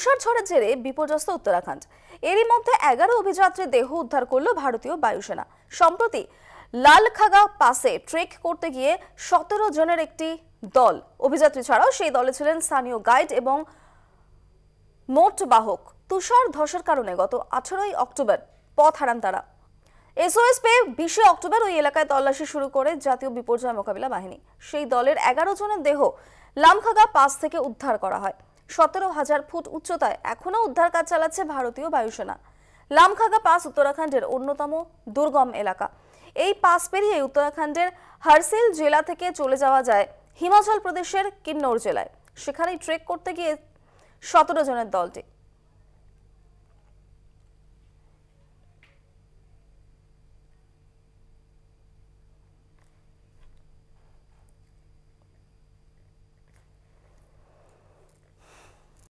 তুষার তুষারঝড়ের জেরে বিপর্যস্ত উত্তরাখণ্ড এরই মধ্যে এগারো অভিযাত্রী দেহ উদ্ধার করল ভারতীয় বায়ুসেনা সম্প্রতি লালখাগা পাসে ট্রেক করতে গিয়ে সতেরো জনের একটি দল অভিযাত্রী ছাড়াও সেই দলে ছিলেন স্থানীয় গাইড এবং মোট বাহক তুষার ধসের কারণে গত আঠেরোই অক্টোবর পথ হারান তারা এসওএস পেয়ে বিশে অক্টোবর ওই এলাকায় তল্লাশি শুরু করে জাতীয় বিপর্যয় মোকাবিলা বাহিনী সেই দলের এগারো জনের দেহ লামখাগা পাস থেকে উদ্ধার করা হয় সতেরো হাজার ফুট উচ্চতায় এখনও উদ্ধার কাজ চালাচ্ছে ভারতীয় বায়ুসেনা লামখাগা পাস উত্তরাখণ্ডের অন্যতম দুর্গম এলাকা এই পাস পেরিয়ে উত্তরাখণ্ডের হারসিল জেলা থেকে চলে যাওয়া যায় হিমাচল প্রদেশের কিন্নৌর জেলায় সেখানেই ট্রেক করতে গিয়ে সতেরো জনের দলটি